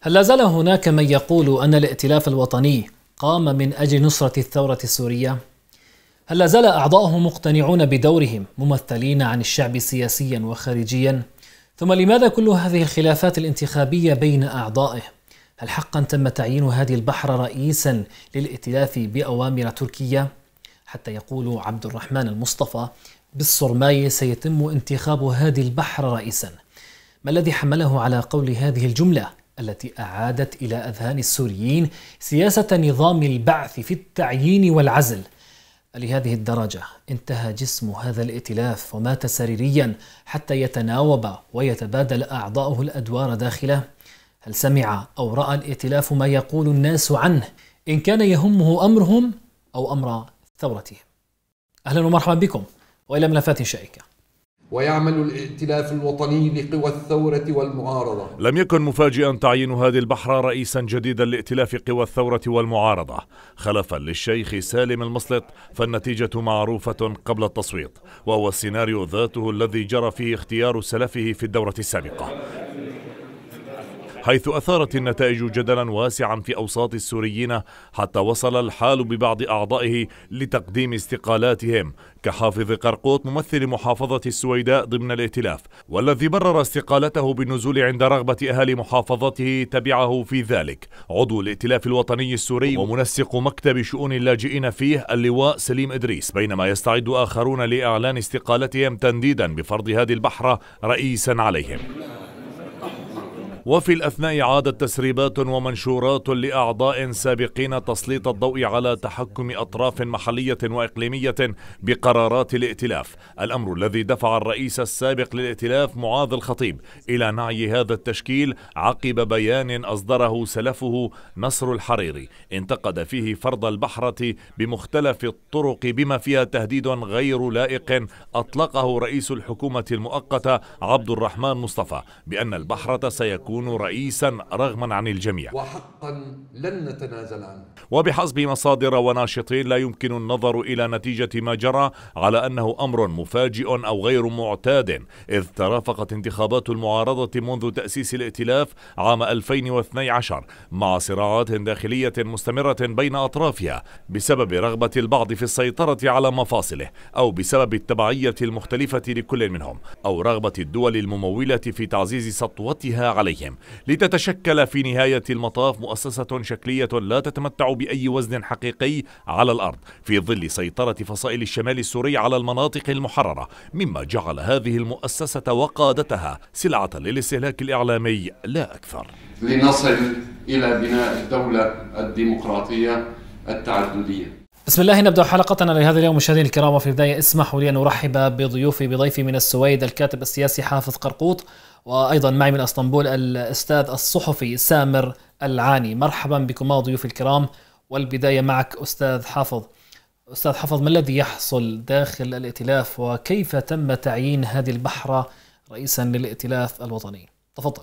هل لا زال هناك من يقول أن الائتلاف الوطني قام من أجل نصرة الثورة السورية؟ هل لا زال أعضاؤه مقتنعون بدورهم ممثلين عن الشعب سياسيا وخارجيا؟ ثم لماذا كل هذه الخلافات الانتخابية بين أعضائه؟ هل حقا تم تعيين هادي البحر رئيسا للائتلاف بأوامر تركيا؟ حتى يقول عبد الرحمن المصطفى بالصرماي سيتم انتخاب هادي البحر رئيسا ما الذي حمله على قول هذه الجمله التي أعادت إلى أذهان السوريين سياسة نظام البعث في التعيين والعزل لهذه الدرجة انتهى جسم هذا الائتلاف ومات سريريا حتى يتناوب ويتبادل أعضاؤه الأدوار داخله هل سمع أو رأى الائتلاف ما يقول الناس عنه إن كان يهمه أمرهم أو أمر ثورتهم أهلا ومرحبا بكم وإلى ملفات شائكة ويعمل الائتلاف الوطني لقوى الثورة والمعارضة لم يكن مفاجئا تعيين هادي البحر رئيسا جديدا لائتلاف قوى الثورة والمعارضة خلفا للشيخ سالم المصلط فالنتيجة معروفة قبل التصويت وهو السيناريو ذاته الذي جرى فيه اختيار سلفه في الدورة السابقة حيث أثارت النتائج جدلا واسعا في أوساط السوريين حتى وصل الحال ببعض أعضائه لتقديم استقالاتهم كحافظ قرقوط ممثل محافظة السويداء ضمن الائتلاف والذي برر استقالته بالنزول عند رغبة أهالي محافظته تبعه في ذلك عضو الائتلاف الوطني السوري ومنسق مكتب شؤون اللاجئين فيه اللواء سليم إدريس بينما يستعد آخرون لإعلان استقالتهم تنديدا بفرض هذه البحر رئيسا عليهم وفي الأثناء عادت تسريبات ومنشورات لأعضاء سابقين تسليط الضوء على تحكم أطراف محلية وإقليمية بقرارات الائتلاف الأمر الذي دفع الرئيس السابق للائتلاف معاذ الخطيب إلى نعي هذا التشكيل عقب بيان أصدره سلفه نصر الحريري انتقد فيه فرض البحرة بمختلف الطرق بما فيها تهديد غير لائق أطلقه رئيس الحكومة المؤقتة عبد الرحمن مصطفى بأن البحرة سيكون يكون رئيسا رغما عن الجميع وحقا لن نتنازل عنه وبحسب مصادر وناشطين لا يمكن النظر إلى نتيجة ما جرى على أنه أمر مفاجئ أو غير معتاد إذ ترافقت انتخابات المعارضة منذ تأسيس الائتلاف عام 2012 مع صراعات داخلية مستمرة بين أطرافها بسبب رغبة البعض في السيطرة على مفاصله أو بسبب التبعية المختلفة لكل منهم أو رغبة الدول الممولة في تعزيز سطوتها عليهم أنفسهم لتتشكل في نهاية المطاف مؤسسة شكلية لا تتمتع بأي وزن حقيقي على الأرض في ظل سيطرة فصائل الشمال السوري على المناطق المحررة مما جعل هذه المؤسسة وقادتها سلعة للاستهلاك الإعلامي لا أكثر لنصل إلى بناء الدولة الديمقراطية التعددية بسم الله نبدأ حلقتنا لهذا اليوم مشاهدينا الكرام وفي البداية اسمحوا لي أن أرحب بضيوفي بضيفي من السويد الكاتب السياسي حافظ قرقوط وايضا معي من اسطنبول الاستاذ الصحفي سامر العاني مرحبا بكما ضيوف الكرام والبدايه معك استاذ حافظ استاذ حافظ ما الذي يحصل داخل الائتلاف وكيف تم تعيين هذه البحره رئيسا للائتلاف الوطني تفضل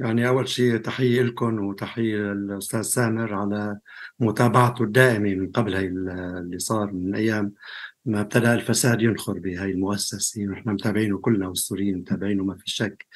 يعني أول شيء تحية لكم وتحية للأستاذ سامر على متابعته الدائمة من قبل هي اللي صار من أيام ما ابتدا الفساد ينخر بهاي المؤسسه ونحن متابعينه كلنا والسوريين متابعينه ما في شك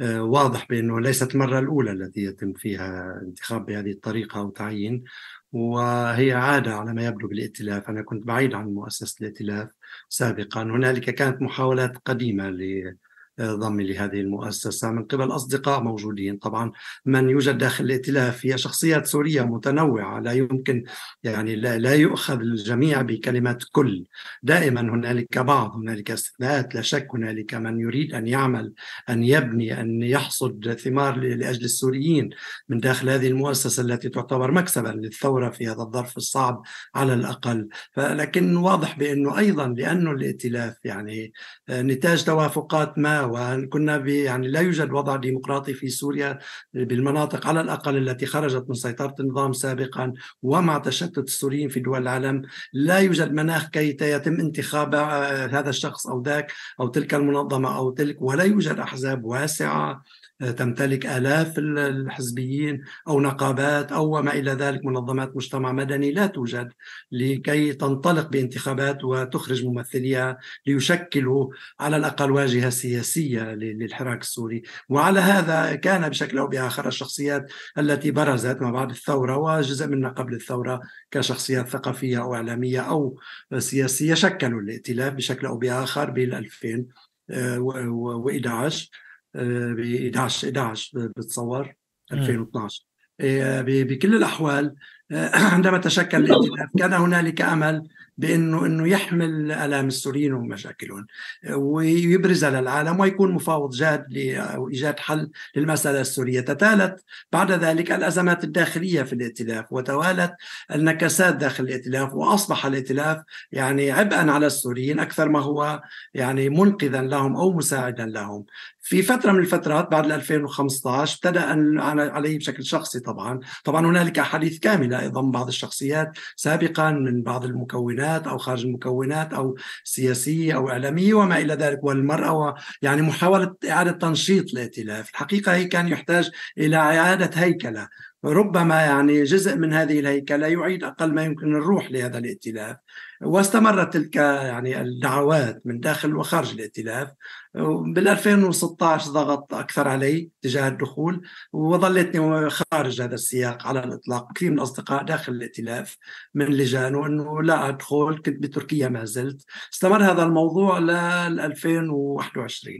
آه، واضح بانه ليست المره الاولى التي يتم فيها انتخاب بهذه الطريقه او تعيين وهي عاده على ما يبدو بالائتلاف انا كنت بعيد عن مؤسسه الائتلاف سابقا هنالك كانت محاولات قديمه ل ضمي لهذه المؤسسة من قبل أصدقاء موجودين طبعا من يوجد داخل الائتلاف هي شخصيات سورية متنوعة لا يمكن يعني لا, لا يؤخذ الجميع بكلمة كل دائما هنالك بعض هنالك استثناءات لا شك هنالك من يريد أن يعمل أن يبني أن يحصد ثمار لأجل السوريين من داخل هذه المؤسسة التي تعتبر مكسبا للثورة في هذا الظرف الصعب على الأقل لكن واضح بأنه أيضا لأنه الائتلاف يعني آه، نتاج توافقات ما وكنا كنا يعني لا يوجد وضع ديمقراطي في سوريا بالمناطق على الاقل التي خرجت من سيطره النظام سابقا ومع تشتت السوريين في دول العالم لا يوجد مناخ كي يتم انتخاب آه، هذا الشخص او ذاك او تلك المنظمه او تلك ولا يوجد احزاب واسعه آه، تمتلك آلاف الحزبيين أو نقابات أو ما إلى ذلك منظمات مجتمع مدني لا توجد لكي تنطلق بانتخابات وتخرج ممثليها ليشكلوا على الأقل واجهة سياسية للحراك السوري وعلى هذا كان بشكل أو بآخر الشخصيات التي برزت ما بعد الثورة وجزء منا قبل الثورة كشخصيات ثقافية أو إعلامية أو سياسية شكلوا الائتلاف بشكل أو بآخر بال 2011 آه، إيه، ب 11 11 بتصور 2012 بكل الاحوال آه، عندما تشكل نعم. الائتلاف كان هنالك امل بانه انه يحمل الام السوريين ومشاكلهم ويبرزها للعالم ويكون مفاوض جاد لايجاد حل للمساله السوريه، تتالت بعد ذلك الازمات الداخليه في الائتلاف وتوالت النكسات داخل الائتلاف واصبح الائتلاف يعني عبئا على السوريين اكثر ما هو يعني منقذا لهم او مساعدا لهم، في فتره من الفترات بعد 2015 ابتدا علي بشكل شخصي طبعا، طبعا هنالك احاديث كامله إلى ضم بعض الشخصيات سابقا من بعض المكونات أو خارج المكونات أو سياسية أو إعلامية وما إلى ذلك والمرأة يعني محاولة إعادة تنشيط الائتلاف الحقيقة هي كان يحتاج إلى إعادة هيكلة ربما يعني جزء من هذه الهيكلة يعيد أقل ما يمكن الروح لهذا الائتلاف واستمرت تلك يعني الدعوات من داخل وخارج الائتلاف بال 2016 ضغط أكثر علي تجاه الدخول وظلتني خارج هذا السياق على الإطلاق كثير من الأصدقاء داخل الائتلاف من لجان وأنه لا أدخل كنت بتركيا ما زلت استمر هذا الموضوع لل 2021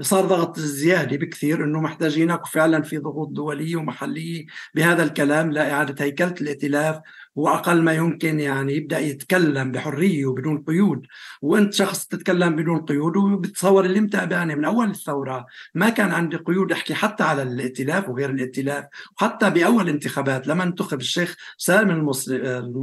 صار ضغط زيادة بكثير أنه محتاجينك فعلا في ضغوط دولية ومحلية بهذا الكلام لإعادة هيكلة الائتلاف واقل ما يمكن يعني يبدا يتكلم بحريه وبدون قيود وانت شخص تتكلم بدون قيود وبتصور اللي متابعني من اول الثوره ما كان عندي قيود احكي حتى على الائتلاف وغير الائتلاف وحتى باول انتخابات لما انتخب الشيخ سالم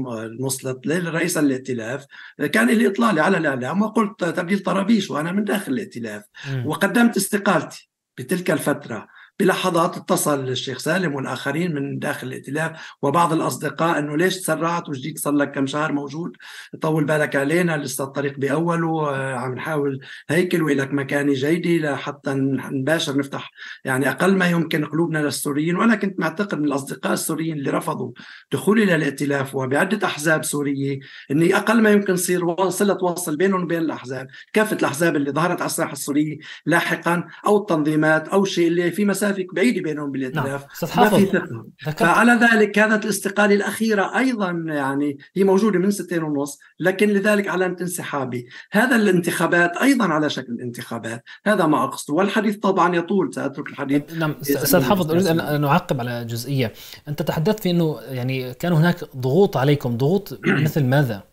المسلط للرئيس الائتلاف كان لي اطلاله على الاعلام وقلت تبديل طرابيش وانا من داخل الائتلاف وقدمت استقالتي بتلك الفتره بلحظات اتصل الشيخ سالم والآخرين من داخل الائتلاف وبعض الأصدقاء أنه ليش تسرعت وجديد صار لك كم شهر موجود طول بالك علينا لسه الطريق بأوله آه، عم نحاول هيكل ولك مكانة جيدة لحتى نباشر نفتح يعني أقل ما يمكن قلوبنا للسوريين وأنا كنت معتقد من الأصدقاء السوريين اللي رفضوا دخولي للائتلاف وبعدة أحزاب سورية أني أقل ما يمكن يصير صلة وصل بينهم وبين الأحزاب كافة الأحزاب اللي ظهرت على الساحة السورية لاحقا أو التنظيمات أو شيء اللي في مسائل مسافه بعيده بينهم بالائتلاف نعم. ما في ثقه فعلى ذلك كانت الاستقاله الاخيره ايضا يعني هي موجوده من ستين ونص لكن لذلك علامه انسحابي هذا الانتخابات ايضا على شكل انتخابات هذا ما اقصده والحديث طبعا يطول ساترك الحديث نعم استاذ حافظ اريد ان اعقب على جزئيه انت تحدثت في انه يعني كان هناك ضغوط عليكم ضغوط مثل ماذا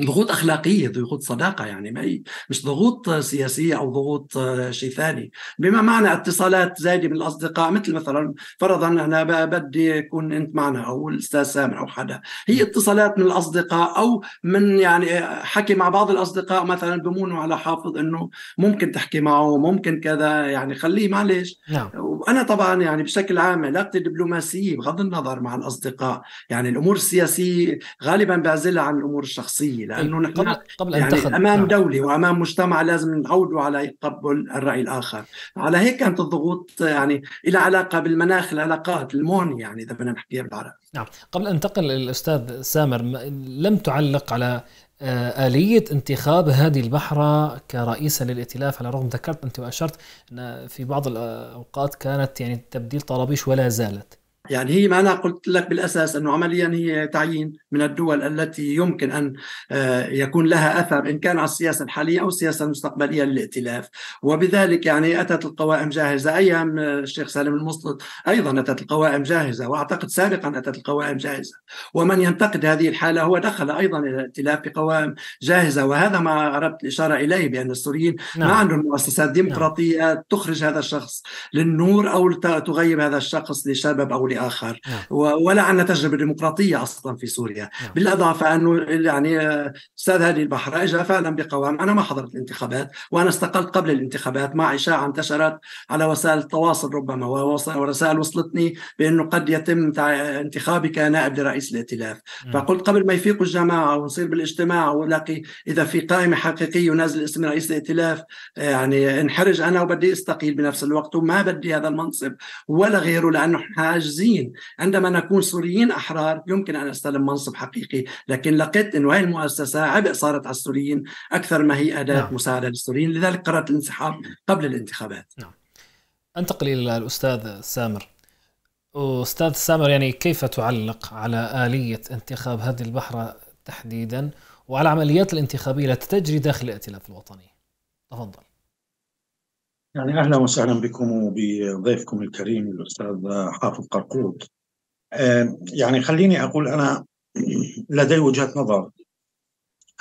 ضغوط اخلاقيه ضغوط صداقه يعني ما هي مش ضغوط سياسيه او ضغوط آه، شيء ثاني بما معنى اتصالات زايده من الاصدقاء مثل مثلا فرضا انا بدي اكون انت معنا او الاستاذ سامح او حدا هي اتصالات من الاصدقاء او من يعني آه، حكي مع بعض الاصدقاء مثلا بمونوا على حافظ انه ممكن تحكي معه ممكن كذا يعني خليه معلش نعم. وانا طبعا يعني بشكل عام علاقتي الدبلوماسيه بغض النظر مع الاصدقاء يعني الامور السياسيه غالبا بعزلها عن الامور الشخصيه لأنه إيه، نحن قبل يعني أن أمام نعم. دولة وأمام مجتمع لازم نعوده على تقبل الرأي الآخر على هيك كانت الضغوط يعني إلى علاقة بالمناخ العلاقات المون يعني إذا بدنا نحكيها بالعربي نعم قبل أن انتقل الأستاذ سامر لم تعلق على آه، آلية انتخاب هذه البحرة كرئيسة للائتلاف على الرغم ذكرت أنت وأشرت أن في بعض الأوقات كانت يعني تبديل طرابيش ولا زالت يعني هي ما أنا قلت لك بالأساس أنه عمليا هي تعيين من الدول التي يمكن أن آه، يكون لها أثر إن كان على السياسة الحالية أو السياسة المستقبلية للائتلاف وبذلك يعني أتت القوائم جاهزة أيام آه، الشيخ سالم المصطفى أيضا أتت القوائم جاهزة وأعتقد سابقا أتت القوائم جاهزة ومن ينتقد هذه الحالة هو دخل أيضا إلى الائتلاف بقوائم جاهزة وهذا ما أردت الإشارة إليه بأن السوريين نعم. ما عندهم مؤسسات نعم. ديمقراطية نعم. تخرج هذا الشخص للنور أو تغيب هذا الشخص لسبب أو لآخر نعم. ولا عندنا تجربة ديمقراطية أصلا في سوريا نعم. بالإضافة أنه يعني آه، أستاذ هادي البحر اجى فعلا بقوام أنا ما حضرت الانتخابات وأنا استقلت قبل الانتخابات مع إشاعة انتشرت على وسائل التواصل ربما ورسائل وصلتني بأنه قد يتم انتخابي كنائب لرئيس الائتلاف فقلت قبل ما يفيقوا الجماعة ونصير بالاجتماع ولاقي إذا في قائمة حقيقية ونازل اسم رئيس الائتلاف يعني انحرج أنا وبدي استقيل بنفس الوقت وما بدي هذا المنصب ولا غيره لأنه عاجزين سوريين عندما نكون سوريين أحرار يمكن أن أستلم منصب حقيقي لكن لقيت أنه هذه المؤسسة عبء صارت على السوريين أكثر ما هي أداة نعم. مساعدة للسوريين لذلك قررت الانسحاب قبل الانتخابات نعم. أنتقل إلى الأستاذ سامر أستاذ سامر يعني كيف تعلق على آلية انتخاب هذه البحرة تحديدا وعلى العمليات الانتخابية التي تجري داخل الائتلاف الوطني تفضل يعني اهلا وسهلا بكم وبضيفكم الكريم الاستاذ حافظ قرقوط. يعني خليني اقول انا لدي وجهه نظر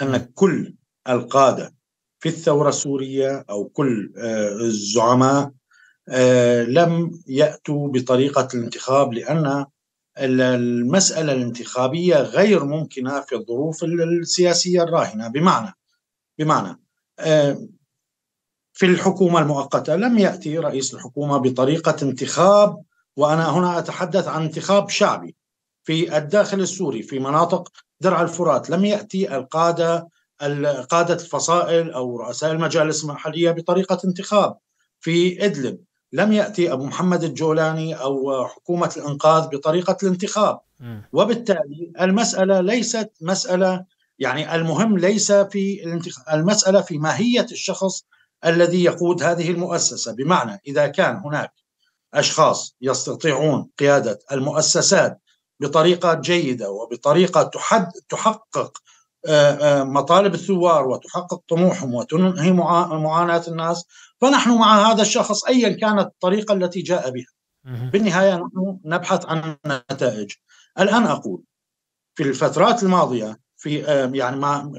ان كل القاده في الثوره السوريه او كل آه، الزعماء آه، لم ياتوا بطريقه الانتخاب لان المساله الانتخابيه غير ممكنه في الظروف السياسيه الراهنه بمعنى بمعنى في الحكومة المؤقتة لم يأتي رئيس الحكومة بطريقة انتخاب وأنا هنا أتحدث عن انتخاب شعبي في الداخل السوري في مناطق درع الفرات لم يأتي القادة قادة الفصائل أو رؤساء المجالس المحلية بطريقة انتخاب في إدلب لم يأتي أبو محمد الجولاني أو حكومة الإنقاذ بطريقة الانتخاب وبالتالي المسألة ليست مسألة يعني المهم ليس في الانتخاب المسألة في ماهية الشخص الذي يقود هذه المؤسسه بمعنى اذا كان هناك اشخاص يستطيعون قياده المؤسسات بطريقه جيده وبطريقه تحد تحقق آه، آه، مطالب الثوار وتحقق طموحهم وتنهي معاناه الناس فنحن مع هذا الشخص ايا كانت الطريقه التي جاء بها بالنهايه نحن نبحث عن نتائج الان اقول في الفترات الماضيه في آه، يعني ما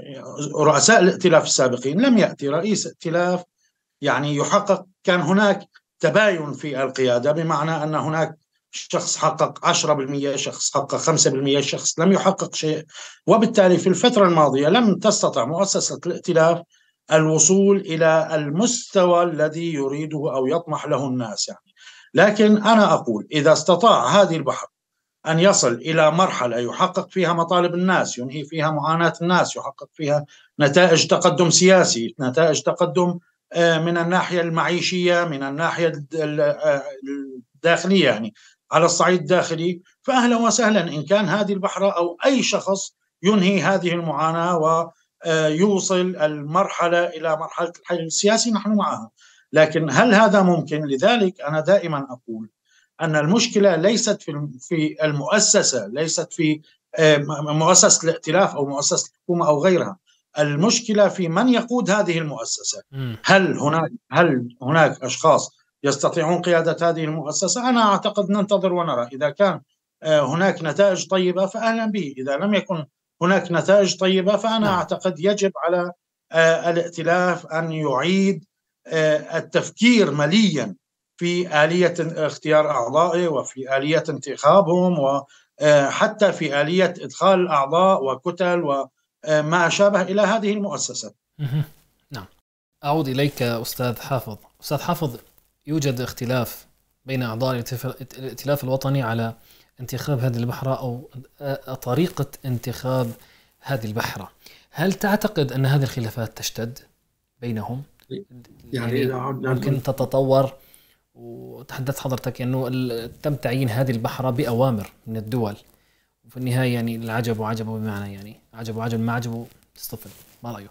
رؤساء الائتلاف السابقين لم ياتي رئيس ائتلاف يعني يحقق كان هناك تباين في القيادة بمعنى أن هناك شخص حقق 10% شخص حقق 5% شخص لم يحقق شيء وبالتالي في الفترة الماضية لم تستطع مؤسسة الائتلاف الوصول إلى المستوى الذي يريده أو يطمح له الناس يعني لكن أنا أقول إذا استطاع هذه البحر أن يصل إلى مرحلة يحقق فيها مطالب الناس ينهي فيها معاناة الناس يحقق فيها نتائج تقدم سياسي نتائج تقدم آه، من الناحيه المعيشيه من الناحيه آه، الداخليه يعني على الصعيد الداخلي فاهلا وسهلا ان كان هذه البحره او اي شخص ينهي هذه المعاناه ويوصل آه، المرحله الى مرحله الحل السياسي نحن معها لكن هل هذا ممكن لذلك انا دائما اقول ان المشكله ليست في في المؤسسه ليست في مؤسسه الائتلاف او مؤسسه الحكومه او غيرها المشكله في من يقود هذه المؤسسه هل هناك هل هناك اشخاص يستطيعون قياده هذه المؤسسه انا اعتقد ننتظر ونرى اذا كان آه، هناك نتائج طيبه فاهلا به اذا لم يكن هناك نتائج طيبه فانا نعم. اعتقد يجب على آه، الائتلاف ان يعيد آه، التفكير مليا في آلية اختيار أعضائه وفي آلية انتخابهم وحتى في آلية إدخال الأعضاء وكتل و آه، ما شابه الى هذه المؤسسه. نعم. اعود اليك استاذ حافظ، استاذ حافظ يوجد اختلاف بين اعضاء الائتلاف الوطني على انتخاب هذه البحرة أو آه، طريقة انتخاب هذه البحرة هل تعتقد أن هذه الخلافات تشتد بينهم؟ يعني, يعني ممكن تتطور وتحدث حضرتك أنه تم تعيين هذه البحرة بأوامر من الدول وفي النهايه يعني اللي وعجبه بمعنى يعني عجبه وعجب ما عجبه تصطفل ما رايك؟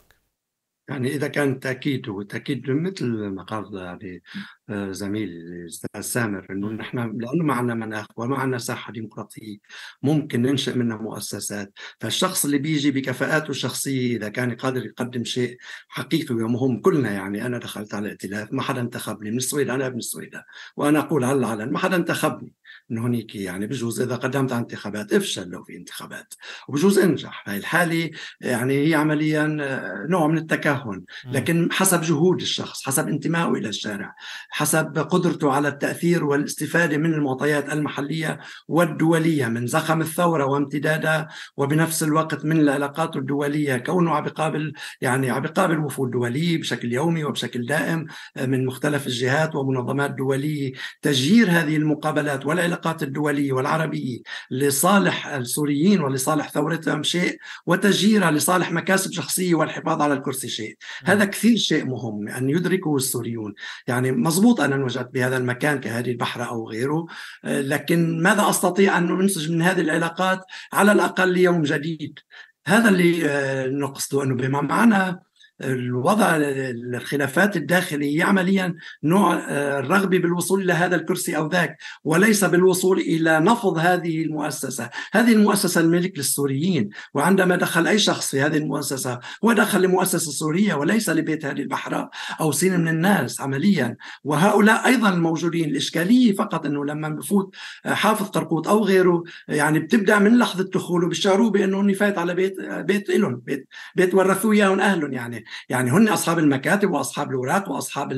يعني اذا كان تاكيد وتاكيد مثل ما قال يعني آه، زميلي الاستاذ سامر انه نحن لانه معنا مناخ ومعنا ساحه ديمقراطيه ممكن ننشئ منها مؤسسات فالشخص اللي بيجي بكفاءاته الشخصيه اذا كان قادر يقدم شيء حقيقي ومهم كلنا يعني انا دخلت على ائتلاف ما حدا انتخبني من السويد انا ابن السويد وانا اقول على العلن ما حدا انتخبني من هونيك يعني بجوز اذا قدمت على انتخابات افشل لو في انتخابات وبجوز انجح هاي الحاله يعني هي عمليا آه، نوع من التكهن لكن حسب جهود الشخص حسب انتمائه الى الشارع حسب قدرته على التاثير والاستفاده من المعطيات المحليه والدوليه من زخم الثوره وامتدادها وبنفس الوقت من العلاقات الدوليه كونه عم يقابل يعني عم يقابل وفود دوليه بشكل يومي وبشكل دائم آه، من مختلف الجهات ومنظمات دوليه تسجيل هذه المقابلات والعلاقات العلاقات الدولية والعربية لصالح السوريين ولصالح ثورتهم شيء وتجيرها لصالح مكاسب شخصية والحفاظ على الكرسي شيء نعم. هذا كثير شيء مهم أن يدركه السوريون يعني مزبوط أنا انوجدت بهذا المكان كهذه البحرة أو غيره آه، لكن ماذا أستطيع أن أنسج من هذه العلاقات على الأقل يوم جديد هذا اللي آه، نقصده أنه بما معنى الوضع الخلافات الداخلية عمليا نوع آه، الرغبة بالوصول إلى هذا الكرسي أو ذاك وليس بالوصول إلى نفض هذه المؤسسة هذه المؤسسة الملك للسوريين وعندما دخل أي شخص في هذه المؤسسة هو دخل لمؤسسة سورية وليس لبيت هذه البحراء أو سين من الناس عمليا وهؤلاء أيضا الموجودين الإشكالية فقط أنه لما بفوت آه، حافظ قرقوط أو غيره يعني بتبدأ من لحظة دخوله بيشعروا بأنه فات على بيت آه، بيت إلهم بيت, بيت ورثوه إياهم أهلهم يعني يعني هن أصحاب المكاتب وأصحاب الأوراق وأصحاب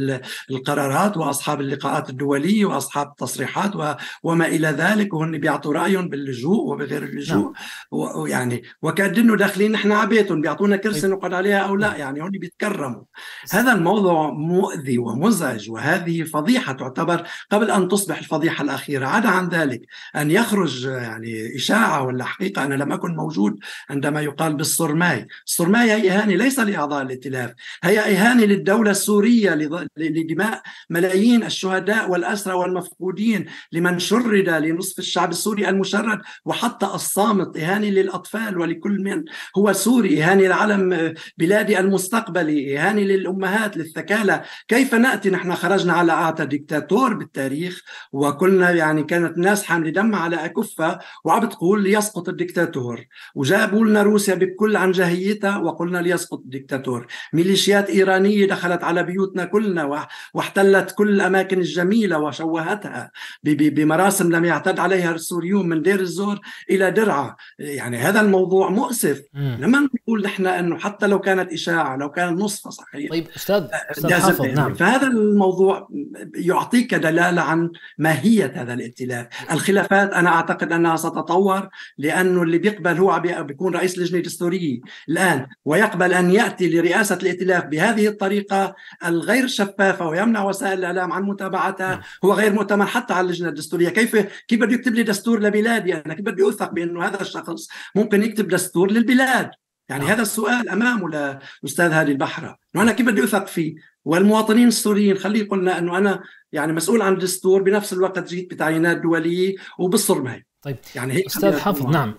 القرارات وأصحاب اللقاءات الدولية وأصحاب التصريحات وما إلى ذلك وهن بيعطوا رأيهم باللجوء وبغير اللجوء نعم. ويعني وكأنه داخلين نحن على بيتهم بيعطونا كرسي إيه. نقعد عليها أو لا نعم. يعني هن بيتكرموا هذا الموضوع مؤذي ومزعج وهذه فضيحة تعتبر قبل أن تصبح الفضيحة الأخيرة عدا عن ذلك أن يخرج يعني إشاعة ولا حقيقة أنا لم أكن موجود عندما يقال بالصرماي الصرماي هي إهانة ليس لأعضاء الائتلاف هي إهانة للدولة السورية لدماء ملايين الشهداء والأسرى والمفقودين لمن شرد لنصف الشعب السوري المشرد وحتى الصامت إهانة للأطفال ولكل من هو سوري إهانة لعلم بلادي المستقبلي إهانة للأمهات للثكالة كيف نأتي نحن خرجنا على أعتى دكتاتور بالتاريخ وكلنا يعني كانت الناس حاملة دم على أكفها وعم تقول ليسقط الدكتاتور وجابوا لنا روسيا بكل عنجهيتها وقلنا ليسقط الدكتاتور ميليشيات إيرانية دخلت على بيوتنا كلنا واحتلت كل الأماكن الجميلة وشوهتها بمراسم لم يعتد عليها السوريون من دير الزور إلى درعا يعني هذا الموضوع مؤسف لما نقول نحن أنه حتى لو كانت إشاعة لو كان نصف صحيح طيب أستاذ, آه، أستاذ حافظ نعم. فهذا الموضوع يعطيك دلالة عن ماهية هذا الائتلاف الخلافات أنا أعتقد أنها ستتطور لأنه اللي بيقبل هو بيكون رئيس لجنة دستورية الآن ويقبل أن يأتي لرئاسة رئاسه الائتلاف بهذه الطريقه الغير شفافه ويمنع وسائل الاعلام عن متابعتها نعم. هو غير مؤتمن حتى على اللجنه الدستوريه، كيف كيف بده يكتب لي دستور لبلادي انا؟ كيف بده اوثق بانه هذا الشخص ممكن يكتب دستور للبلاد؟ يعني نعم. هذا السؤال امامه لاستاذ هادي البحره، انه انا كيف بدي أوثق فيه؟ والمواطنين السوريين خليه قلنا انه انا يعني مسؤول عن الدستور بنفس الوقت جيت بتعيينات دوليه وبالصرمه طيب يعني هيك استاذ حافظ نعم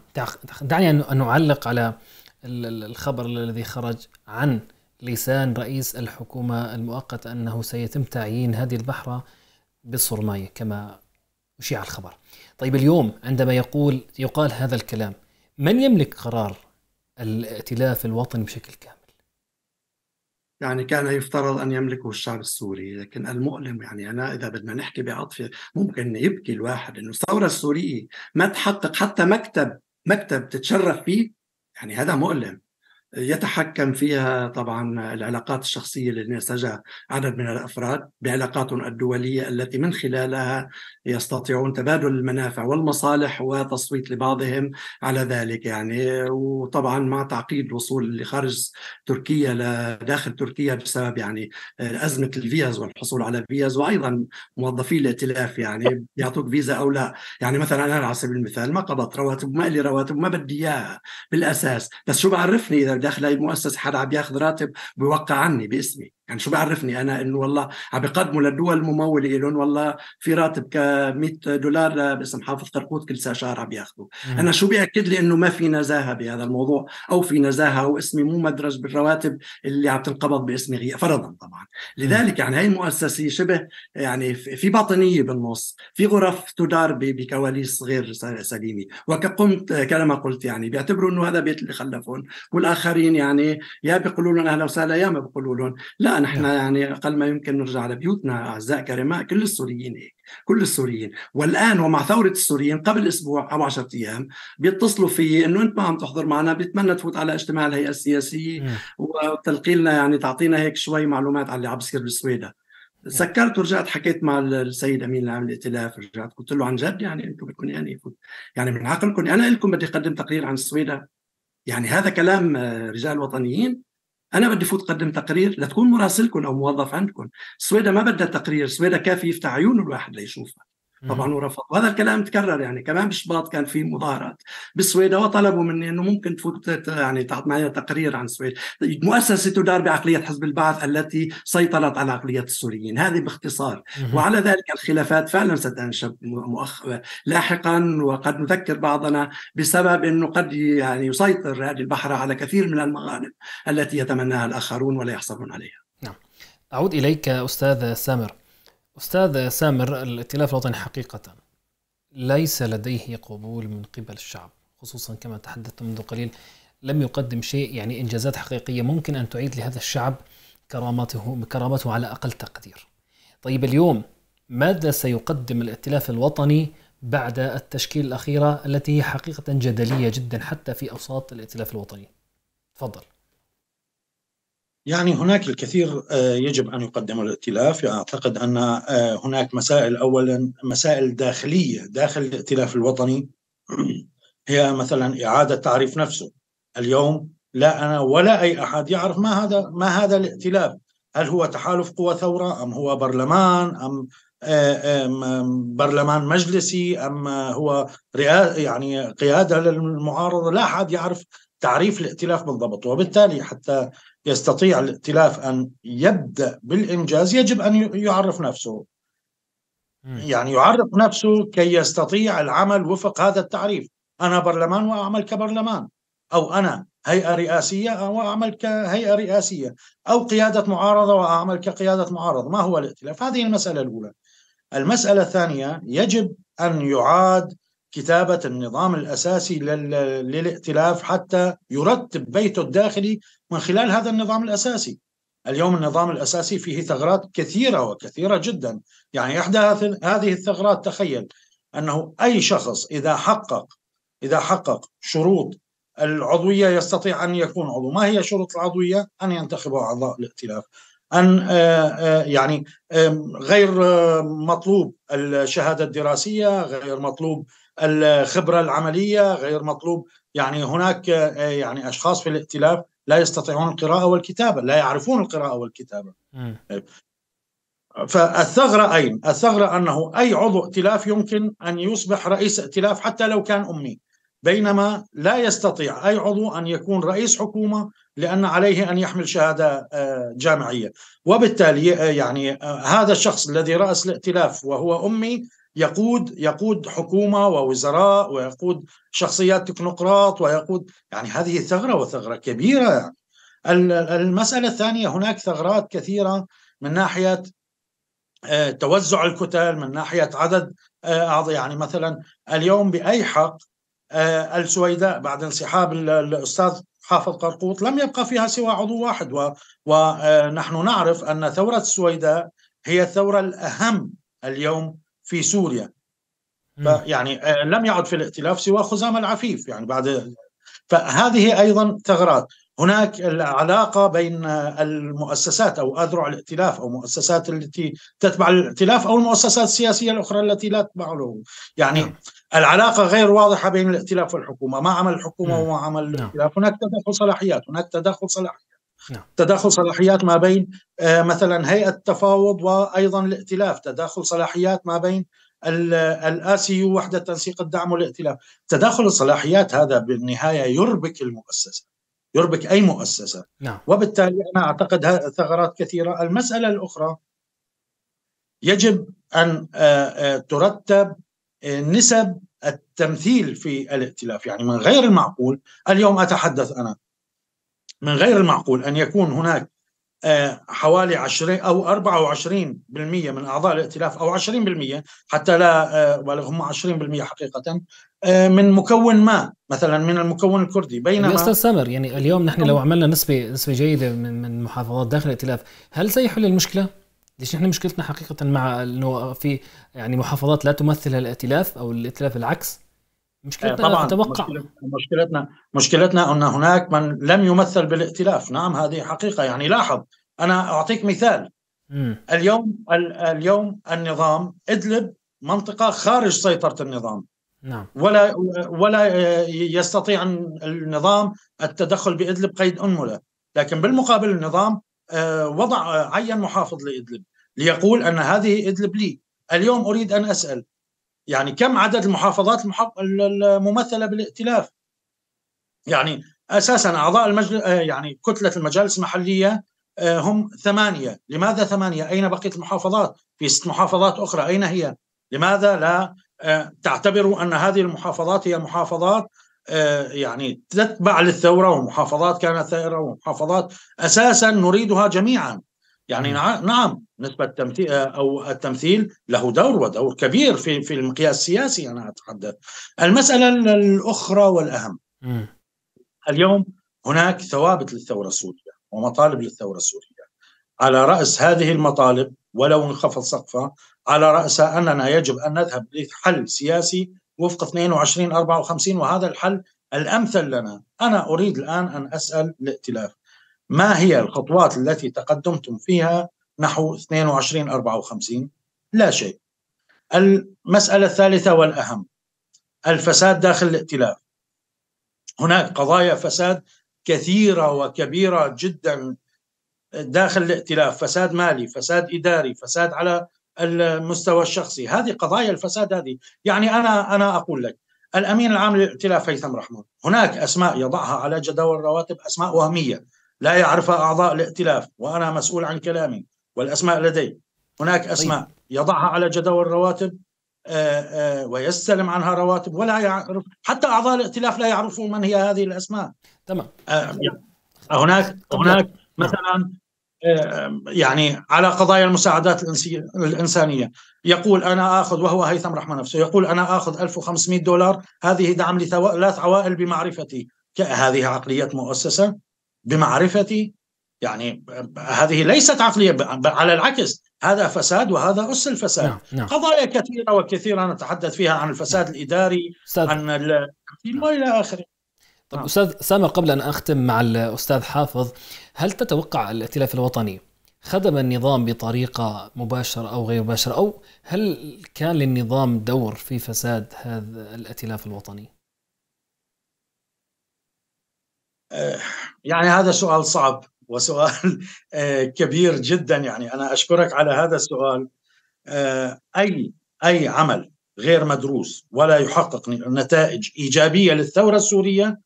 دعني ان اعلق على الخبر الذي خرج عن لسان رئيس الحكومة المؤقتة أنه سيتم تعيين هذه البحرة بالصرماية كما أشيع الخبر طيب اليوم عندما يقول يقال هذا الكلام من يملك قرار الائتلاف الوطني بشكل كامل؟ يعني كان يفترض ان يملكه الشعب السوري، لكن المؤلم يعني انا اذا بدنا نحكي بعطف ممكن يبكي الواحد انه الثوره السوريه ما تحقق حتى مكتب مكتب تتشرف فيه يعني هذا مؤلم يتحكم فيها طبعا العلاقات الشخصيه اللي نسجها عدد من الافراد بعلاقاتهم الدوليه التي من خلالها يستطيعون تبادل المنافع والمصالح وتصويت لبعضهم على ذلك يعني وطبعا مع تعقيد وصول لخارج تركيا لداخل تركيا بسبب يعني ازمه الفيز والحصول على فيز وايضا موظفي الائتلاف يعني بيعطوك فيزا او لا يعني مثلا انا على سبيل المثال ما قبضت رواتب ما لي رواتب ما بدي اياها بالاساس بس شو بعرفني اذا داخل هاي المؤسسه حدا عم ياخذ راتب بيوقع عني باسمي يعني شو بعرفني انا انه والله عم يقدموا للدول المموله لهم والله في راتب ك 100 دولار باسم حافظ قرقوط كل شهر عم ياخذوا انا شو بياكد لي انه ما في نزاهه بهذا الموضوع او في نزاهه واسمي مو مدرج بالرواتب اللي عم تنقبض باسمي غير فرضا طبعا لذلك يعني هاي المؤسسه شبه يعني في باطنيه بالنص في غرف تدار بكواليس غير سليمه وكقمت كما قلت يعني بيعتبروا انه هذا بيت اللي خلفهم والاخرين يعني يا بيقولوا لهم اهلا وسهلا يا ما بيقولوا لهم لا نحن نعم. يعني اقل ما يمكن نرجع لبيوتنا اعزاء كرماء كل السوريين هيك كل السوريين والان ومع ثوره السوريين قبل اسبوع او 10 ايام بيتصلوا في انه انت ما عم تحضر معنا بيتمنى تفوت على اجتماع الهيئه السياسيه وتلقي لنا يعني تعطينا هيك شوي معلومات على اللي عم بيصير بالسويدة سكرت ورجعت حكيت مع السيد امين العام الائتلاف رجعت قلت له عن جد يعني انتم بدكم يعني يعني من عقلكم انا لكم بدي اقدم تقرير عن السويدة يعني هذا كلام آه، رجال وطنيين انا بدي فوت اقدم تقرير لتكون مراسلكم او موظف عندكم السويدة ما بدها تقرير السويدة كافي يفتح عيون الواحد ليشوفها طبعا ورفض وهذا الكلام تكرر يعني كمان بشباط كان في مظاهرات بالسويد وطلبوا مني انه ممكن تفوت يعني تعطي معي تقرير عن السويد مؤسسه تدار بعقليه حزب البعث التي سيطرت على عقليه السوريين هذه باختصار وعلى ذلك الخلافات فعلا ستنشب مؤخرا لاحقا وقد نذكر بعضنا بسبب انه قد يعني يسيطر هذه البحر على كثير من المغانم التي يتمناها الاخرون ولا يحصلون عليها نعم اعود اليك استاذ سامر أستاذ سامر الائتلاف الوطني حقيقة ليس لديه قبول من قبل الشعب خصوصا كما تحدثت منذ قليل لم يقدم شيء يعني إنجازات حقيقية ممكن أن تعيد لهذا الشعب كرامته كرامته على أقل تقدير طيب اليوم ماذا سيقدم الائتلاف الوطني بعد التشكيل الأخيرة التي هي حقيقة جدلية جدا حتى في أوساط الائتلاف الوطني تفضل يعني هناك الكثير آه، يجب ان يقدم الائتلاف اعتقد ان آه، هناك مسائل اولا مسائل داخليه داخل الائتلاف الوطني هي مثلا اعاده تعريف نفسه اليوم لا انا ولا اي احد يعرف ما هذا ما هذا الائتلاف هل هو تحالف قوى ثوره ام هو برلمان ام آه، برلمان مجلسي ام هو يعني قياده للمعارضه لا احد يعرف تعريف الائتلاف بالضبط وبالتالي حتى يستطيع الائتلاف أن يبدأ بالإنجاز يجب أن يعرف نفسه يعني يعرف نفسه كي يستطيع العمل وفق هذا التعريف أنا برلمان وأعمل كبرلمان أو أنا هيئة رئاسية وأعمل كهيئة رئاسية أو قيادة معارضة وأعمل كقيادة معارضة ما هو الائتلاف؟ هذه المسألة الأولى المسألة الثانية يجب أن يعاد كتابة النظام الأساسي للائتلاف حتى يرتب بيته الداخلي من خلال هذا النظام الأساسي اليوم النظام الأساسي فيه ثغرات كثيرة وكثيرة جدا يعني إحدى هذه الثغرات تخيل أنه أي شخص إذا حقق إذا حقق شروط العضوية يستطيع أن يكون عضو ما هي شروط العضوية؟ أن ينتخبه أعضاء الائتلاف أن آه، آه، يعني غير آه، مطلوب الشهادة الدراسية غير مطلوب الخبره العمليه غير مطلوب يعني هناك آه، يعني اشخاص في الائتلاف لا يستطيعون القراءه والكتابه لا يعرفون القراءه والكتابه فالثغره اين؟ الثغره انه اي عضو ائتلاف يمكن ان يصبح رئيس ائتلاف حتى لو كان امي بينما لا يستطيع اي عضو ان يكون رئيس حكومه لان عليه ان يحمل شهاده آه، جامعيه وبالتالي آه، يعني هذا الشخص الذي راس الائتلاف وهو امي يقود يقود حكومه ووزراء ويقود شخصيات تكنوقراط ويقود يعني هذه ثغره وثغره كبيره يعني. المساله الثانيه هناك ثغرات كثيره من ناحيه آه، توزع الكتل من ناحيه عدد آه، اعضاء يعني مثلا اليوم باي حق آه، السويداء بعد انسحاب الاستاذ حافظ قرقوط لم يبقى فيها سوى عضو واحد ونحن نعرف ان ثوره السويداء هي الثوره الاهم اليوم في سوريا يعني آه، لم يعد في الائتلاف سوى خزام العفيف يعني بعد فهذه ايضا ثغرات هناك العلاقه بين آه، المؤسسات او اذرع الائتلاف او مؤسسات التي تتبع الائتلاف او المؤسسات السياسيه الاخرى التي لا تتبع له يعني نعم. العلاقه غير واضحه بين الائتلاف والحكومه ما عمل الحكومه نعم. وما عمل نعم. الائتلاف هناك تدخل صلاحيات هناك تدخل صلاحيات نعم. تداخل صلاحيات ما بين آه، مثلا هيئه التفاوض وايضا الائتلاف تداخل صلاحيات ما بين الاسي وحده تنسيق الدعم والائتلاف تداخل الصلاحيات هذا بالنهايه يربك المؤسسه يربك اي مؤسسه نعم. وبالتالي انا اعتقد ثغرات كثيره المساله الاخرى يجب ان آه، آه، ترتب نسب التمثيل في الائتلاف يعني من غير المعقول اليوم اتحدث انا من غير المعقول أن يكون هناك آه، حوالي 20 او 24% من اعضاء الائتلاف او 20% حتى لا آه، هم 20% حقيقه آه، من مكون ما مثلا من المكون الكردي بينما استاذ سامر يعني اليوم نحن لو عملنا نسبه نسبه جيده من من محافظات داخل الائتلاف هل سيحل المشكله؟ ليش نحن مشكلتنا حقيقه مع انه في يعني محافظات لا تمثلها الائتلاف او الائتلاف العكس؟ مشكلتنا آه، طبعا اتوقع مشكلتنا مشكلتنا ان هناك من لم يمثل بالائتلاف، نعم هذه حقيقه يعني لاحظ انا اعطيك مثال م. اليوم اليوم النظام ادلب منطقه خارج سيطره النظام نعم ولا ولا يستطيع النظام التدخل بادلب قيد انمله، لكن بالمقابل النظام آه، وضع عين محافظ لادلب ليقول ان هذه ادلب لي، اليوم اريد ان اسال يعني كم عدد المحافظات الممثله بالائتلاف يعني اساسا اعضاء المجلس آه، يعني كتله المجالس المحليه آه، هم ثمانيه، لماذا ثمانيه؟ اين بقيه المحافظات؟ في ست محافظات اخرى اين هي؟ لماذا لا آه، تعتبروا ان هذه المحافظات هي محافظات يعني تتبع للثوره ومحافظات كانت ثائره ومحافظات اساسا نريدها جميعا يعني نعم نسبة التمثيل آه، أو التمثيل له دور ودور كبير في في المقياس السياسي أنا أتحدث المسألة الأخرى والأهم اليوم هناك ثوابت للثورة السورية ومطالب للثورة السورية على رأس هذه المطالب ولو انخفض سقفها على رأسها أننا يجب أن نذهب لحل سياسي وفق 22 54 وهذا الحل الأمثل لنا أنا أريد الآن أن أسأل الائتلاف ما هي الخطوات التي تقدمتم فيها نحو 22 54 لا شيء المسألة الثالثة والأهم الفساد داخل الائتلاف هناك قضايا فساد كثيرة وكبيرة جدا داخل الائتلاف فساد مالي فساد إداري فساد على المستوى الشخصي هذه قضايا الفساد هذه يعني أنا أنا أقول لك الأمين العام للائتلاف هيثم رحمون هناك أسماء يضعها على جدول الرواتب أسماء وهمية لا يعرفها أعضاء الائتلاف وأنا مسؤول عن كلامي والأسماء لدي هناك طيب. أسماء يضعها على جدول الرواتب آه، آه، ويستلم عنها رواتب ولا يعرف حتى أعضاء الائتلاف لا يعرفون من هي هذه الأسماء تمام آه، هناك هناك مثلا يعني على قضايا المساعدات الإنسانية يقول أنا آخذ وهو هيثم رحمة نفسه يقول أنا آخذ 1500 دولار هذه دعم لثلاث عوائل بمعرفتي هذه عقلية مؤسسة بمعرفتي يعني هذه ليست عقليه على العكس هذا فساد وهذا اس الفساد نعم. نعم. قضايا كثيره وكثيره نتحدث فيها عن الفساد الاداري أستاذ. عن نعم. والى اخره طب نعم. استاذ سامر قبل ان اختم مع الاستاذ حافظ هل تتوقع الائتلاف الوطني خدم النظام بطريقه مباشره او غير مباشره او هل كان للنظام دور في فساد هذا الائتلاف الوطني؟ آه، يعني هذا سؤال صعب وسؤال آه، كبير جدا يعني انا اشكرك على هذا السؤال آه، اي اي عمل غير مدروس ولا يحقق نتائج ايجابيه للثوره السوريه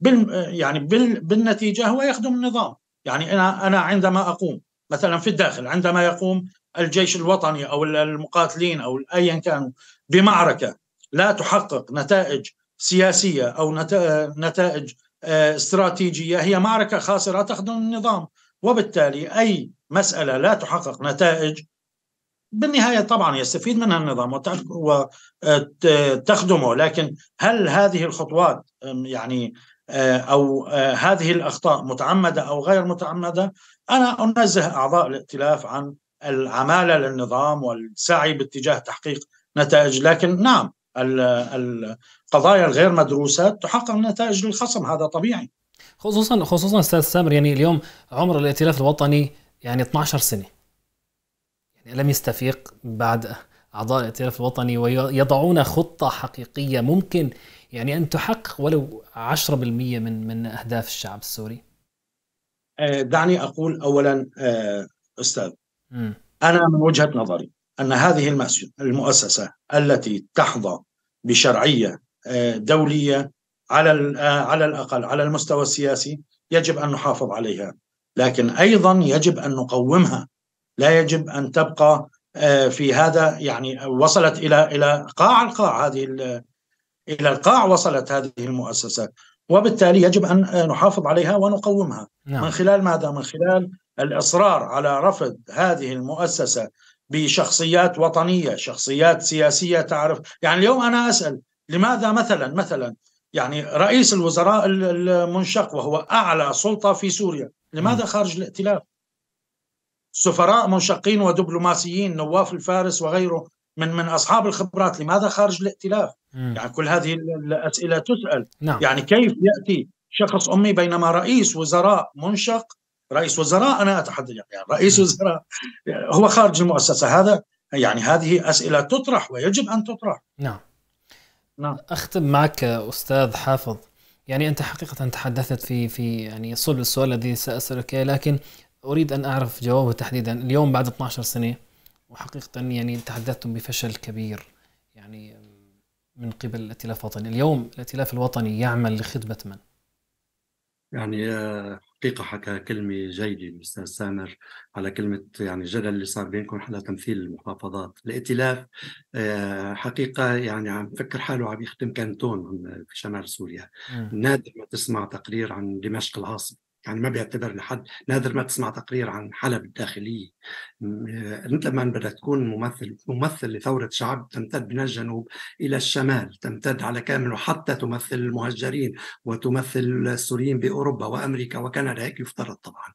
بال يعني بال بالنتيجه هو يخدم النظام يعني انا انا عندما اقوم مثلا في الداخل عندما يقوم الجيش الوطني او المقاتلين او ايا كانوا بمعركه لا تحقق نتائج سياسيه او نتائج آه، استراتيجيه هي معركه خاسره تخدم النظام وبالتالي اي مساله لا تحقق نتائج بالنهايه طبعا يستفيد منها النظام وتخدمه آه، لكن هل هذه الخطوات يعني آه، او هذه الاخطاء متعمده او غير متعمده انا انزه اعضاء الائتلاف عن العماله للنظام والسعي باتجاه تحقيق نتائج لكن نعم القضايا الغير مدروسه تحقق نتائج للخصم هذا طبيعي خصوصا خصوصا استاذ سامر يعني اليوم عمر الائتلاف الوطني يعني 12 سنه يعني لم يستفيق بعد اعضاء الائتلاف الوطني ويضعون خطه حقيقيه ممكن يعني ان تحقق ولو 10% من من اهداف الشعب السوري آه، دعني اقول اولا آه، استاذ م. انا من وجهه نظري أن هذه المؤسسة التي تحظى بشرعية آه، دولية على آه، على الأقل على المستوى السياسي يجب أن نحافظ عليها لكن أيضا يجب أن نقومها لا يجب أن تبقى آه، في هذا يعني وصلت إلى إلى قاع القاع هذه إلى القاع وصلت هذه المؤسسة وبالتالي يجب أن نحافظ عليها ونقومها نعم. من خلال ماذا؟ من خلال الإصرار على رفض هذه المؤسسة بشخصيات وطنيه، شخصيات سياسيه تعرف، يعني اليوم انا اسال لماذا مثلا مثلا يعني رئيس الوزراء المنشق وهو اعلى سلطه في سوريا، لماذا خارج الائتلاف؟ سفراء منشقين ودبلوماسيين نواف الفارس وغيره من من اصحاب الخبرات لماذا خارج الائتلاف؟ مم. يعني كل هذه الاسئله تسال نعم. يعني كيف ياتي شخص امي بينما رئيس وزراء منشق رئيس وزراء انا اتحدث يعني رئيس وزراء هو خارج المؤسسه هذا يعني هذه اسئله تطرح ويجب ان تطرح نعم نعم اختم معك استاذ حافظ يعني انت حقيقه تحدثت في في يعني صلب السؤال الذي ساسالك اياه لكن اريد ان اعرف جوابه تحديدا اليوم بعد 12 سنه وحقيقه يعني تحدثتم بفشل كبير يعني من قبل الائتلاف الوطني اليوم الائتلاف الوطني يعمل لخدمه من يعني آه، حقيقة حكى كلمة جيدة الأستاذ سامر على كلمة يعني الجدل اللي صار بينكم على تمثيل المحافظات، الائتلاف آه، حقيقة يعني عم فكر حاله عم يخدم كانتون في شمال سوريا، نادر ما تسمع تقرير عن دمشق العاصمة يعني ما بيعتبر لحد نادر ما تسمع تقرير عن حلب الداخليه آه، انت لما بدها تكون ممثل ممثل لثوره شعب تمتد من الجنوب الى الشمال تمتد على كامله حتى تمثل المهجرين وتمثل السوريين باوروبا وامريكا وكندا هيك يفترض طبعا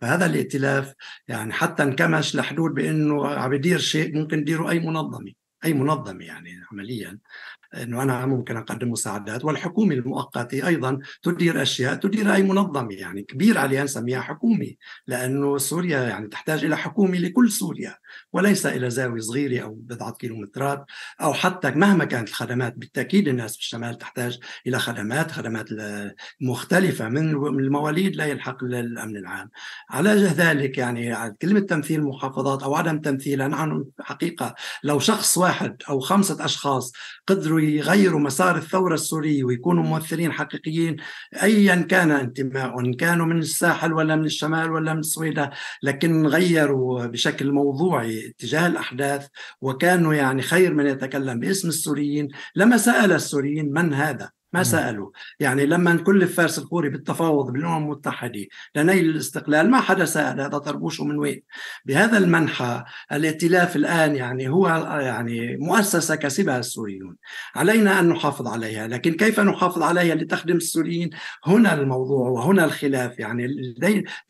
فهذا الائتلاف يعني حتى انكمش لحدود بانه عم يدير شيء ممكن يديره اي منظمه اي منظمه يعني عمليا انه انا ممكن اقدم مساعدات والحكومه المؤقته ايضا تدير اشياء تدير اي منظمه يعني كبير عليها نسميها حكومه لانه سوريا يعني تحتاج الى حكومه لكل سوريا وليس الى زاويه صغيره او بضعه كيلومترات او حتى مهما كانت الخدمات بالتاكيد الناس بالشمال تحتاج الى خدمات خدمات مختلفه من المواليد لا يلحق للامن العام على ذلك يعني كلمه تمثيل المحافظات او عدم تمثيلها نحن حقيقه لو شخص واحد او خمسه اشخاص قدروا ويغيروا مسار الثورة السورية ويكونوا ممثلين حقيقيين أيا كان انتمائهم كانوا من الساحل ولا من الشمال ولا من السويدة لكن غيروا بشكل موضوعي اتجاه الأحداث وكانوا يعني خير من يتكلم باسم السوريين لما سأل السوريين من هذا ما سالوا يعني لما كل فارس الخوري بالتفاوض بالامم المتحده لنيل الاستقلال ما حدا سال هذا طربوش من وين بهذا المنحى الائتلاف الان يعني هو يعني مؤسسه كسبها السوريون علينا ان نحافظ عليها لكن كيف نحافظ عليها لتخدم السوريين هنا الموضوع وهنا الخلاف يعني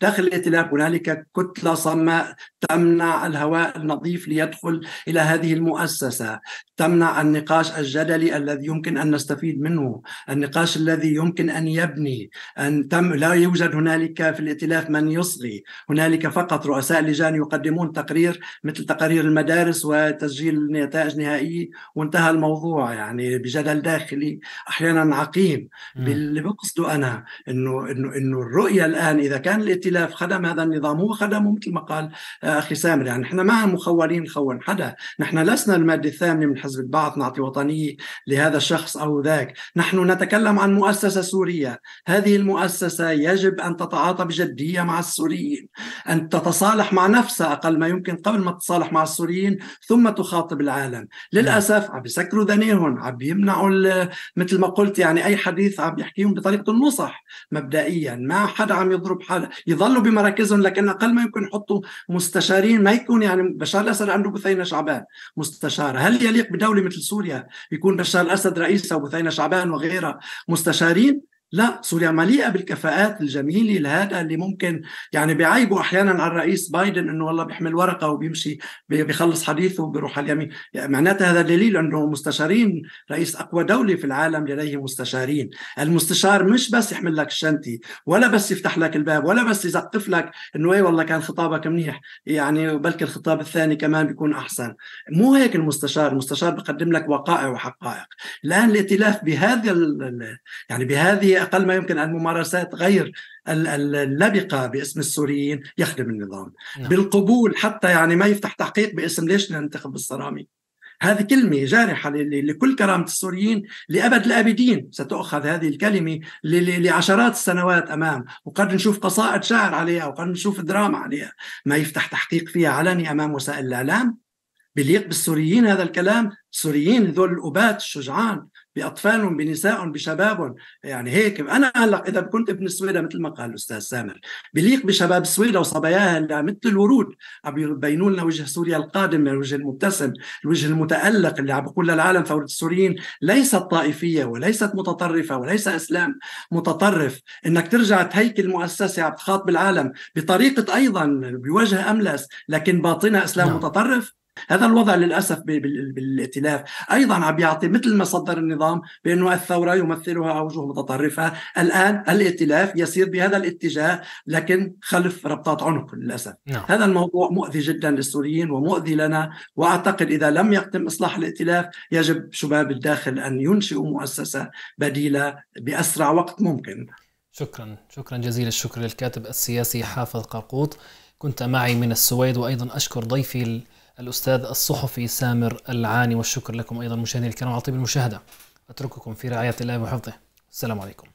داخل الائتلاف هنالك كتله صماء تمنع الهواء النظيف ليدخل الى هذه المؤسسه تمنع النقاش الجدلي الذي يمكن ان نستفيد منه النقاش الذي يمكن أن يبني أن تم لا يوجد هنالك في الائتلاف من يصغي هنالك فقط رؤساء لجان يقدمون تقرير مثل تقارير المدارس وتسجيل نتائج نهائية وانتهى الموضوع يعني بجدل داخلي أحيانا عقيم اللي بقصده أنا أنه أنه أنه الرؤية الآن إذا كان الائتلاف خدم هذا النظام هو خدمه مثل ما قال آه، أخي سامر يعني نحن ما مخولين نخون حدا نحن لسنا المادة الثامنة من حزب البعث نعطي وطنية لهذا الشخص أو ذاك نحن نتكلم عن مؤسسه سوريه هذه المؤسسه يجب ان تتعاطى بجديه مع السوريين ان تتصالح مع نفسها اقل ما يمكن قبل ما تتصالح مع السوريين ثم تخاطب العالم للاسف نعم. عم يسكروا ذنيهم عم بيمنعوا مثل ما قلت يعني اي حديث عم يحكيهم بطريقه النصح مبدئيا ما حدا عم يضرب حدا يظلوا بمراكزهم لكن اقل ما يمكن يحطوا مستشارين ما يكون يعني بشار الاسد عنده بثينه شعبان مستشار هل يليق بدوله مثل سوريا يكون بشار الاسد رئيسها وبثينه شعبان وغير وغيرها مستشارين لا سوريا مليئه بالكفاءات الجميله لهذا اللي ممكن يعني بيعيبوا احيانا على الرئيس بايدن انه والله بيحمل ورقه وبيمشي بيخلص حديثه وبيروح على اليمين يعني معناتها هذا دليل انه مستشارين رئيس اقوى دوله في العالم لديه مستشارين المستشار مش بس يحمل لك الشنطه ولا بس يفتح لك الباب ولا بس يزقف لك انه اي والله كان خطابك منيح يعني بلكي الخطاب الثاني كمان بيكون احسن مو هيك المستشار المستشار بقدم لك وقائع وحقائق الان الائتلاف بهذا يعني بهذه اقل ما يمكن عن ممارسات غير اللبقه باسم السوريين يخدم النظام نعم. بالقبول حتى يعني ما يفتح تحقيق باسم ليش ننتخب بالصرامي هذه كلمة جارحة لكل كرامة السوريين لأبد الآبدين ستؤخذ هذه الكلمة لعشرات السنوات أمام وقد نشوف قصائد شعر عليها وقد نشوف دراما عليها ما يفتح تحقيق فيها علني أمام وسائل الإعلام بليق بالسوريين هذا الكلام السوريين هذول الأبات الشجعان باطفالهم بنسائهم بشبابهم يعني هيك انا هلا اذا كنت ابن السويدة مثل ما قال الاستاذ سامر بليق بشباب السويدة وصباياها اللي مثل الورود عم يبينوا لنا وجه سوريا القادم الوجه المبتسم الوجه المتالق اللي عم بقول للعالم ثوره السوريين ليست طائفيه وليست متطرفه وليس اسلام متطرف انك ترجع تهيكل مؤسسه عم تخاطب العالم بطريقه ايضا بوجه املس لكن باطنها اسلام نعم. متطرف هذا الوضع للاسف بالائتلاف ايضا عم بيعطي مثل ما صدر النظام بانه الثوره يمثلها اوجه متطرفه الان الائتلاف يسير بهذا الاتجاه لكن خلف ربطات عنق للاسف نعم. هذا الموضوع مؤذي جدا للسوريين ومؤذي لنا واعتقد اذا لم يتم اصلاح الائتلاف يجب شباب الداخل ان ينشئوا مؤسسه بديله باسرع وقت ممكن شكرا شكرا جزيل الشكر للكاتب السياسي حافظ قرقوط كنت معي من السويد وايضا اشكر ضيفي الأستاذ الصحفي سامر العاني والشكر لكم أيضا مشاهدينا الكرام على طيب المشاهدة أترككم في رعاية الله وحفظه السلام عليكم